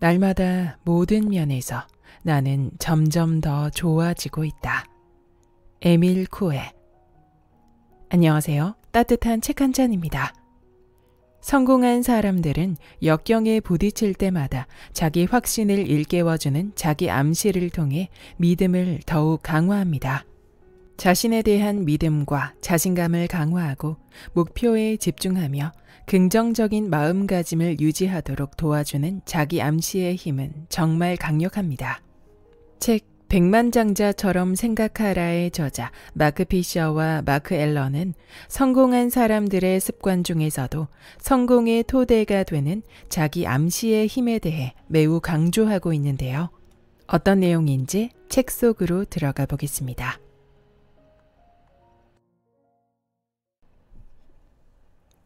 날마다 모든 면에서 나는 점점 더 좋아지고 있다. 에밀 쿠에 안녕하세요. 따뜻한 책 한 잔입니다. 성공한 사람들은 역경에 부딪힐 때마다 자기 확신을 일깨워주는 자기 암시를 통해 믿음을 더욱 강화합니다. 자신에 대한 믿음과 자신감을 강화하고 목표에 집중하며 긍정적인 마음가짐을 유지하도록 도와주는 자기 암시의 힘은 정말 강력합니다. 책 백만장자처럼 생각하라의 저자 마크 피셔와 마크 앨런은 성공한 사람들의 습관 중에서도 성공의 토대가 되는 자기 암시의 힘에 대해 매우 강조하고 있는데요. 어떤 내용인지 책 속으로 들어가 보겠습니다.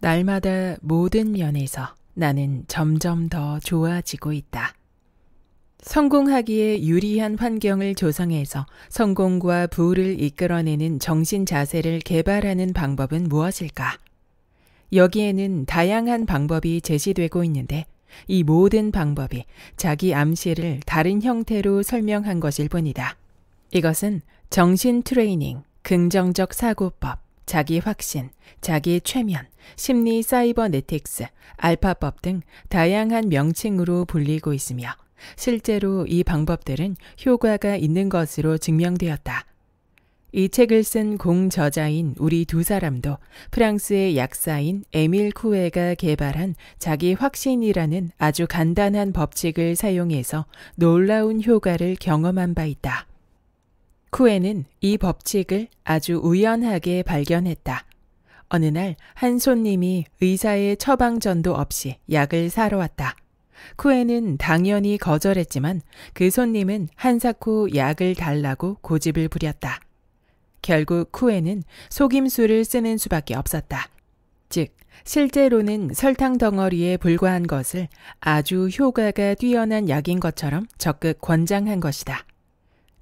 날마다 모든 면에서 나는 점점 더 좋아지고 있다. 성공하기에 유리한 환경을 조성해서 성공과 부를 이끌어내는 정신 자세를 개발하는 방법은 무엇일까? 여기에는 다양한 방법이 제시되고 있는데 이 모든 방법이 자기 암시를 다른 형태로 설명한 것일 뿐이다. 이것은 정신 트레이닝, 긍정적 사고법, 자기 확신, 자기 최면, 심리 사이버네틱스, 알파법 등 다양한 명칭으로 불리고 있으며 실제로 이 방법들은 효과가 있는 것으로 증명되었다. 이 책을 쓴 공저자인 우리 두 사람도 프랑스의 약사인 에밀 쿠에가 개발한 자기 확신이라는 아주 간단한 법칙을 사용해서 놀라운 효과를 경험한 바 있다. 쿠엔은 이 법칙을 아주 우연하게 발견했다. 어느 날 한 손님이 의사의 처방전도 없이 약을 사러 왔다. 쿠엔은 당연히 거절했지만 그 손님은 한사코 약을 달라고 고집을 부렸다. 결국 쿠엔은 속임수를 쓰는 수밖에 없었다. 즉, 실제로는 설탕 덩어리에 불과한 것을 아주 효과가 뛰어난 약인 것처럼 적극 권장한 것이다.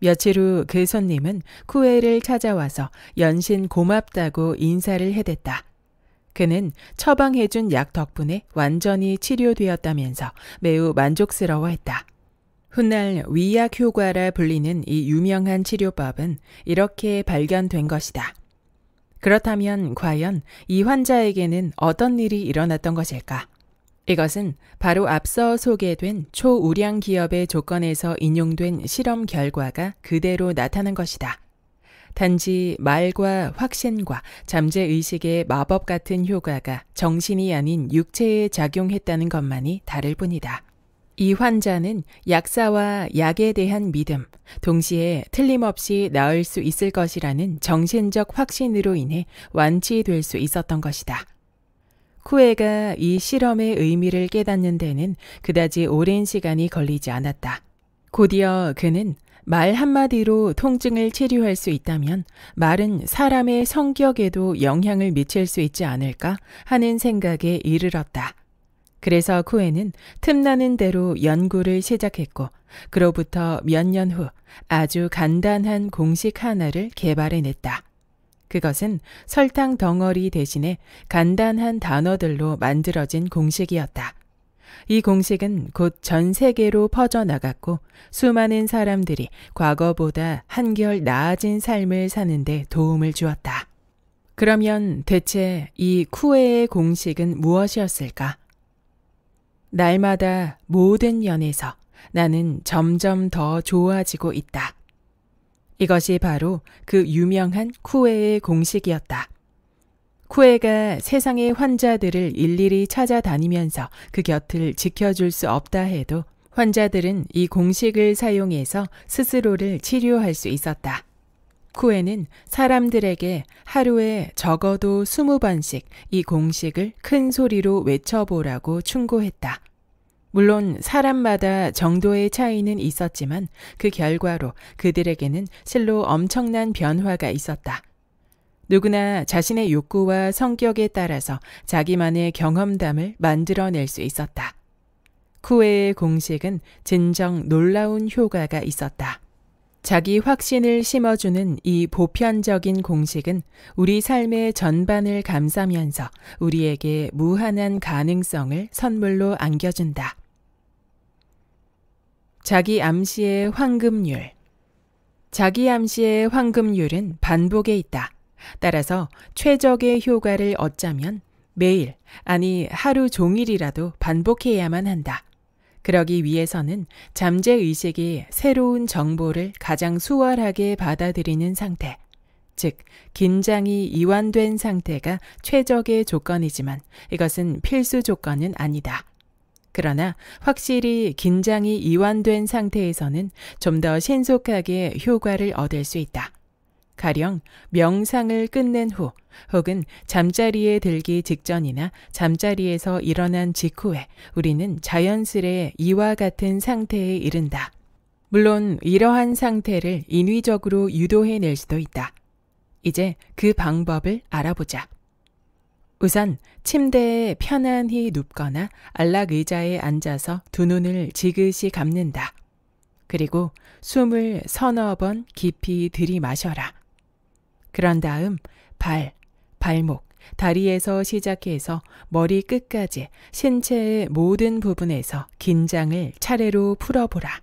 며칠 후 그 손님은 쿠에를 찾아와서 연신 고맙다고 인사를 해댔다. 그는 처방해준 약 덕분에 완전히 치료되었다면서 매우 만족스러워했다. 훗날 위약 효과라 불리는 이 유명한 치료법은 이렇게 발견된 것이다. 그렇다면 과연 이 환자에게는 어떤 일이 일어났던 것일까? 이것은 바로 앞서 소개된 초우량 기업의 조건에서 인용된 실험 결과가 그대로 나타난 것이다. 단지 말과 확신과 잠재의식의 마법 같은 효과가 정신이 아닌 육체에 작용했다는 것만이 다를 뿐이다. 이 환자는 약사와 약에 대한 믿음, 동시에 틀림없이 나을 수 있을 것이라는 정신적 확신으로 인해 완치될 수 있었던 것이다. 쿠에가 이 실험의 의미를 깨닫는 데는 그다지 오랜 시간이 걸리지 않았다. 곧이어 그는 말 한마디로 통증을 치료할 수 있다면 말은 사람의 성격에도 영향을 미칠 수 있지 않을까 하는 생각에 이르렀다. 그래서 쿠에는 틈나는 대로 연구를 시작했고 그로부터 몇 년 후 아주 간단한 공식 하나를 개발해냈다. 그것은 설탕 덩어리 대신에 간단한 단어들로 만들어진 공식이었다. 이 공식은 곧 전 세계로 퍼져나갔고 수많은 사람들이 과거보다 한결 나아진 삶을 사는데 도움을 주었다. 그러면 대체 이 쿠에의 공식은 무엇이었을까? 날마다 모든 면에서 나는 점점 더 좋아지고 있다. 이것이 바로 그 유명한 쿠에의 공식이었다. 쿠에가 세상의 환자들을 일일이 찾아다니면서 그 곁을 지켜줄 수 없다 해도 환자들은 이 공식을 사용해서 스스로를 치료할 수 있었다. 쿠에는 사람들에게 하루에 적어도 20번씩 이 공식을 큰 소리로 외쳐보라고 충고했다. 물론 사람마다 정도의 차이는 있었지만 그 결과로 그들에게는 실로 엄청난 변화가 있었다. 누구나 자신의 욕구와 성격에 따라서 자기만의 경험담을 만들어낼 수 있었다. 쿠에의 공식은 진정 놀라운 효과가 있었다. 자기 확신을 심어주는 이 보편적인 공식은 우리 삶의 전반을 감싸면서 우리에게 무한한 가능성을 선물로 안겨준다. 자기 암시의 황금률. 자기 암시의 황금률은 반복에 있다. 따라서 최적의 효과를 얻자면 매일, 아니 하루 종일이라도 반복해야만 한다. 그러기 위해서는 잠재의식이 새로운 정보를 가장 수월하게 받아들이는 상태, 즉, 긴장이 이완된 상태가 최적의 조건이지만 이것은 필수 조건은 아니다. 그러나 확실히 긴장이 이완된 상태에서는 좀 더 신속하게 효과를 얻을 수 있다. 가령 명상을 끝낸 후 혹은 잠자리에 들기 직전이나 잠자리에서 일어난 직후에 우리는 자연스레 이와 같은 상태에 이른다. 물론 이러한 상태를 인위적으로 유도해낼 수도 있다. 이제 그 방법을 알아보자. 우선 침대에 편안히 눕거나 안락 의자에 앉아서 두 눈을 지그시 감는다. 그리고 숨을 서너 번 깊이 들이마셔라. 그런 다음 발, 발목, 다리에서 시작해서 머리 끝까지 신체의 모든 부분에서 긴장을 차례로 풀어보라.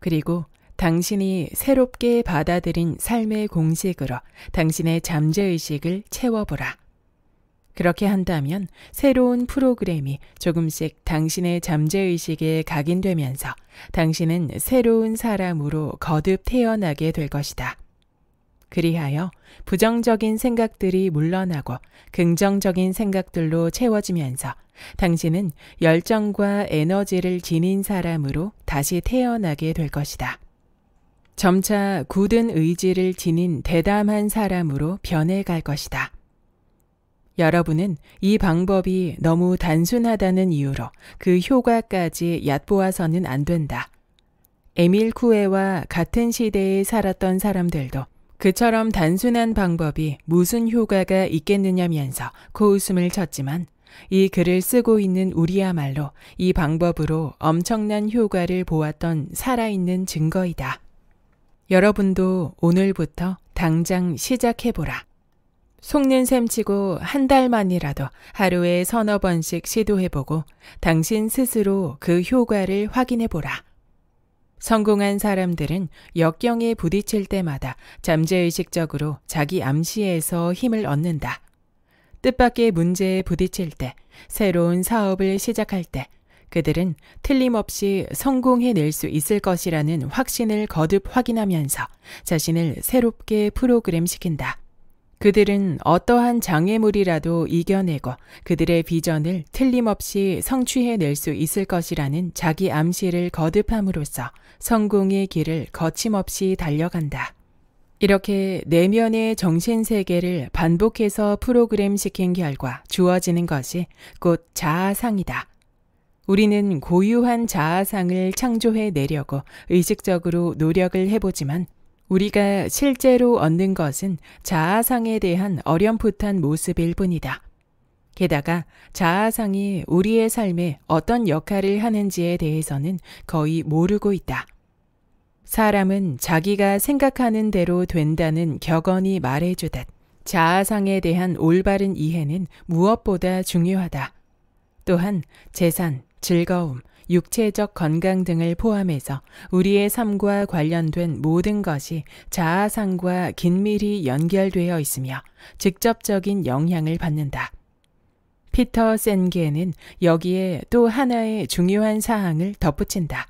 그리고 당신이 새롭게 받아들인 삶의 공식으로 당신의 잠재의식을 채워보라. 그렇게 한다면 새로운 프로그램이 조금씩 당신의 잠재의식에 각인되면서 당신은 새로운 사람으로 거듭 태어나게 될 것이다. 그리하여 부정적인 생각들이 물러나고 긍정적인 생각들로 채워지면서 당신은 열정과 에너지를 지닌 사람으로 다시 태어나게 될 것이다. 점차 굳은 의지를 지닌 대담한 사람으로 변해갈 것이다. 여러분은 이 방법이 너무 단순하다는 이유로 그 효과까지 얕보아서는 안 된다. 에밀 쿠에와 같은 시대에 살았던 사람들도 그처럼 단순한 방법이 무슨 효과가 있겠느냐면서 코웃음을 쳤지만 이 글을 쓰고 있는 우리야말로 이 방법으로 엄청난 효과를 보았던 살아있는 증거이다. 여러분도 오늘부터 당장 시작해보라. 속는 셈치고 한 달만이라도 하루에 서너 번씩 시도해보고 당신 스스로 그 효과를 확인해보라. 성공한 사람들은 역경에 부딪힐 때마다 잠재의식적으로 자기 암시에서 힘을 얻는다. 뜻밖의 문제에 부딪힐 때, 새로운 사업을 시작할 때, 그들은 틀림없이 성공해낼 수 있을 것이라는 확신을 거듭 확인하면서 자신을 새롭게 프로그램시킨다. 그들은 어떠한 장애물이라도 이겨내고 그들의 비전을 틀림없이 성취해낼 수 있을 것이라는 자기 암시를 거듭함으로써 성공의 길을 거침없이 달려간다. 이렇게 내면의 정신세계를 반복해서 프로그램 시킨 결과 주어지는 것이 곧 자아상이다. 우리는 고유한 자아상을 창조해 내려고 의식적으로 노력을 해보지만 우리가 실제로 얻는 것은 자아상에 대한 어렴풋한 모습일 뿐이다. 게다가 자아상이 우리의 삶에 어떤 역할을 하는지에 대해서는 거의 모르고 있다. 사람은 자기가 생각하는 대로 된다는 격언이 말해주듯 자아상에 대한 올바른 이해는 무엇보다 중요하다. 또한 재산, 즐거움, 육체적 건강 등을 포함해서 우리의 삶과 관련된 모든 것이 자아상과 긴밀히 연결되어 있으며 직접적인 영향을 받는다. 피터 센게는 여기에 또 하나의 중요한 사항을 덧붙인다.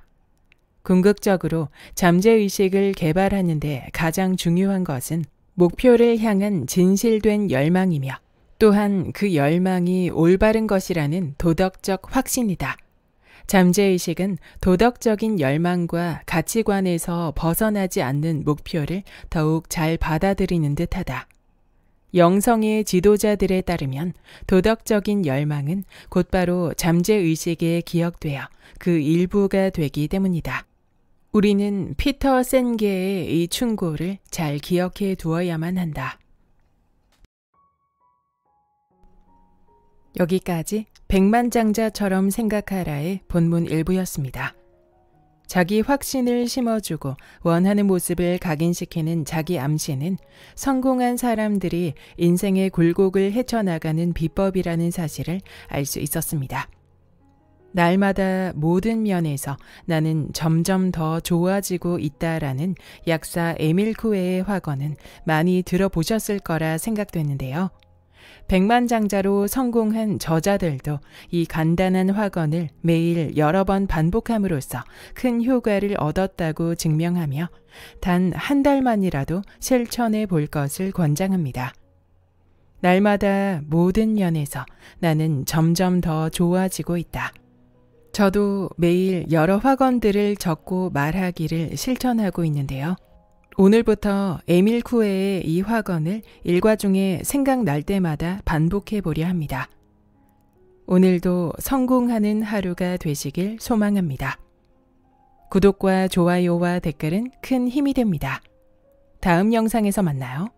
궁극적으로 잠재의식을 개발하는데 가장 중요한 것은 목표를 향한 진실된 열망이며 또한 그 열망이 올바른 것이라는 도덕적 확신이다. 잠재의식은 도덕적인 열망과 가치관에서 벗어나지 않는 목표를 더욱 잘 받아들이는 듯하다. 영성의 지도자들에 따르면 도덕적인 열망은 곧바로 잠재의식에 기억되어 그 일부가 되기 때문이다. 우리는 피터 센게의 이 충고를 잘 기억해 두어야만 한다. 여기까지 백만장자처럼 생각하라의 본문 일부였습니다. 자기 확신을 심어주고 원하는 모습을 각인시키는 자기 암시는 성공한 사람들이 인생의 굴곡을 헤쳐나가는 비법이라는 사실을 알 수 있었습니다. 날마다 모든 면에서 나는 점점 더 좋아지고 있다라는 약사 에밀 쿠에의 화거은 많이 들어보셨을 거라 생각되는데요. 백만장자로 성공한 저자들도 이 간단한 화건을 매일 여러 번 반복함으로써 큰 효과를 얻었다고 증명하며 단 한 달만이라도 실천해 볼 것을 권장합니다. 날마다 모든 면에서 나는 점점 더 좋아지고 있다. 저도 매일 여러 화건들을 적고 말하기를 실천하고 있는데요. 오늘부터 에밀 쿠에의 이 화건을 일과 중에 생각날 때마다 반복해 보려 합니다. 오늘도 성공하는 하루가 되시길 소망합니다. 구독과 좋아요와 댓글은 큰 힘이 됩니다. 다음 영상에서 만나요.